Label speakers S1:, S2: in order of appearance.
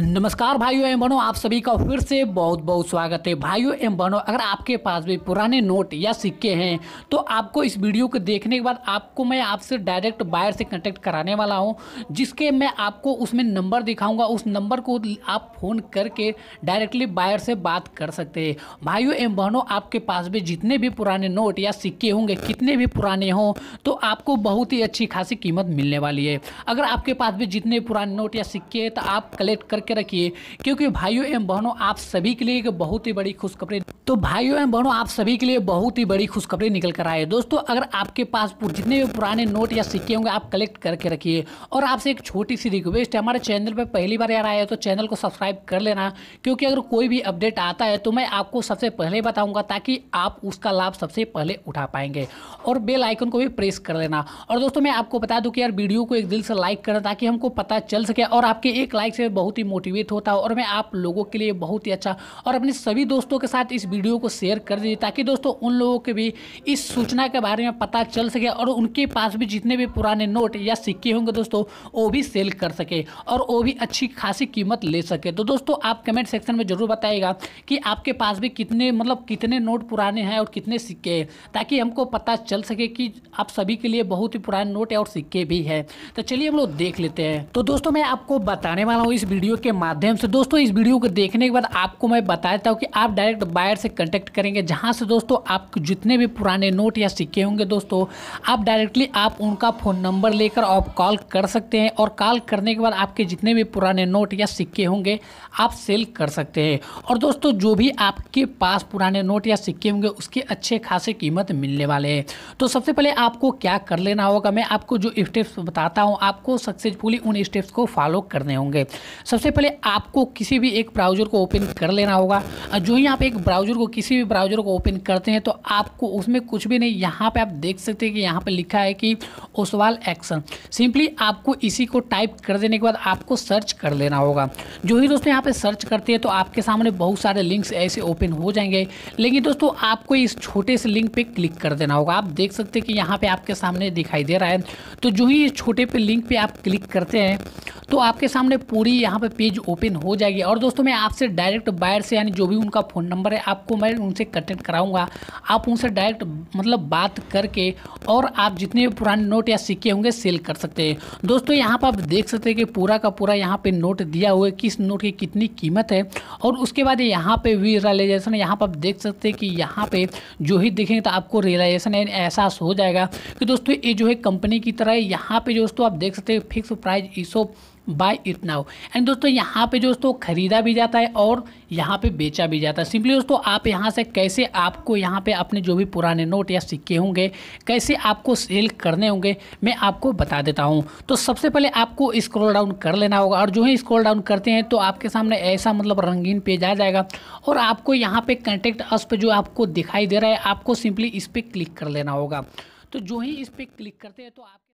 S1: नमस्कार भाइयों एवं बहनों आप सभी का फिर से बहुत बहुत स्वागत है भाइयों एवं बहनों अगर आपके पास भी पुराने नोट या सिक्के हैं तो आपको इस वीडियो को देखने के बाद आपको मैं आपसे डायरेक्ट बायर से कांटेक्ट कराने वाला हूं जिसके मैं आपको उसमें नंबर दिखाऊंगा उस नंबर को आप फ़ोन करके डायरेक्टली बायर से बात कर सकते हैं भाइयों एवं बहनों आपके पास भी जितने भी पुराने नोट या सिक्के होंगे कितने भी पुराने हों तो आपको बहुत ही अच्छी खासी कीमत मिलने वाली है अगर आपके पास भी जितने पुराने नोट या सिक्के हैं तो आप कलेक्ट करके के रखिए क्योंकि भाइयों एवं बहनों आप सभी के लिए एक बहुत ही बड़ी खुशखबरी तो भाइयों एवं बहनों आप सभी के लिए बहुत ही बड़ी खुशखबरी निकल कर आए दोस्तों अगर आपके पास जितने भी पुराने नोट या सिक्के होंगे आप कलेक्ट करके रखिए और आपसे एक छोटी सी रिक्वेस्ट है हमारे चैनल पर पहली बार यार आया है तो चैनल को सब्सक्राइब कर लेना क्योंकि अगर कोई भी अपडेट आता है तो मैं आपको सबसे पहले बताऊंगा ताकि आप उसका लाभ सबसे पहले उठा पाएंगे और बेल आइकन को भी प्रेस कर लेना और दोस्तों मैं आपको बता दूं कि यार वीडियो को एक दिल से लाइक करना ताकि हमको पता चल सके और आपके एक लाइक से बहुत ही मोटिवेट होता हूँ और मैं आप लोगों के लिए बहुत ही अच्छा और अपने सभी दोस्तों के साथ इस वीडियो को शेयर कर दीजिए ताकि दोस्तों उन लोगों के भी इस सूचना के बारे में पता चल सके और उनके पास भी जितने भी पुराने नोट या सिक्के होंगे दोस्तों वो भी सेल कर सके और वो भी अच्छी खासी कीमत ले सके तो दोस्तों आप कमेंट सेक्शन में ज़रूर बताएगा कि आपके पास भी कितने मतलब कितने नोट पुराने हैं और कितने सिक्के हैं ताकि हमको पता चल सके कि आप सभी के लिए बहुत ही पुराने नोट और सिक्के भी हैं तो चलिए हम लोग देख लेते हैं तो दोस्तों मैं आपको बताने वाला हूँ इस वीडियो के माध्यम से दोस्तों इस वीडियो को देखने के बाद आपको मैं बता देता हूँ कि आप डायरेक्ट बायर से कंटेक्ट करेंगे जहाँ से दोस्तों आप जितने भी पुराने नोट या सिक्के होंगे दोस्तों आप डायरेक्टली आप उनका फ़ोन नंबर लेकर आप कॉल कर सकते हैं और कॉल करने के बाद आपके जितने भी पुराने नोट या सिक्के होंगे आप सेल कर सकते हैं और दोस्तों जो भी आपके पास पुराने नोट या सिक्के होंगे उसके अच्छे खासे कीमत मिलने वाले हैं तो सबसे पहले आपको क्या कर लेना होगा मैं आपको जो स्टेप्स बताता हूँ आपको सक्सेसफुली उन स्टेप्स को फॉलो करने होंगे सबसे सबसे पहले आपको किसी भी एक ब्राउज़र को ओपन कर लेना होगा और जो ही आप एक ब्राउज़र को किसी भी ब्राउज़र को ओपन करते हैं तो आपको उसमें कुछ भी नहीं यहाँ पे आप देख सकते हैं कि यहाँ पे लिखा है कि ओसवाल एक्शन सिंपली आपको इसी को टाइप कर देने के बाद आपको सर्च कर लेना होगा जो ही दोस्तों यहाँ पर सर्च करते हैं तो आपके सामने बहुत सारे लिंक्स ऐसे ओपन हो जाएंगे लेकिन दोस्तों आपको इस छोटे से लिंक पर क्लिक कर देना होगा आप देख सकते हैं कि यहाँ पर आपके सामने दिखाई दे रहा है तो जो ही इस छोटे पे लिंक पर आप क्लिक करते हैं तो आपके सामने पूरी यहाँ पे पेज ओपन हो जाएगी और दोस्तों मैं आपसे डायरेक्ट बायर से यानी जो भी उनका फ़ोन नंबर है आपको मैं उनसे कंटेक्ट कराऊंगा आप उनसे डायरेक्ट मतलब बात करके और आप जितने भी पुराने नोट या सिक्के होंगे सेल कर सकते हैं दोस्तों यहाँ पर आप देख सकते हैं कि पूरा का पूरा यहाँ पर नोट दिया हुआ है किस नोट की कितनी कीमत है और उसके बाद यहाँ पर रियलाइजेशन यहाँ पर आप देख सकते हैं कि यहाँ पर जो ही देखेंगे तो आपको रियलाइजेशन यानी एहसास हो जाएगा कि दोस्तों ये जो है कंपनी की तरह यहाँ पर दोस्तों आप देख सकते हैं फिक्स प्राइस ईसो बाय इट नाउ एंड दोस्तों यहाँ पे दोस्तों खरीदा भी जाता है और यहाँ पे बेचा भी जाता है सिंपली दोस्तों आप यहाँ से कैसे आपको यहाँ पे अपने जो भी पुराने नोट या सिक्के होंगे कैसे आपको सेल करने होंगे मैं आपको बता देता हूँ तो सबसे पहले आपको स्क्रॉल डाउन कर लेना होगा और जो है स्क्रॉल डाउन करते हैं तो आपके सामने ऐसा मतलब रंगीन पेज आ जाएगा और आपको यहाँ पर कंटेक्ट अस पर जो आपको दिखाई दे रहा है आपको सिंपली इस पर क्लिक कर लेना होगा तो जो ही इस पर क्लिक करते हैं तो आप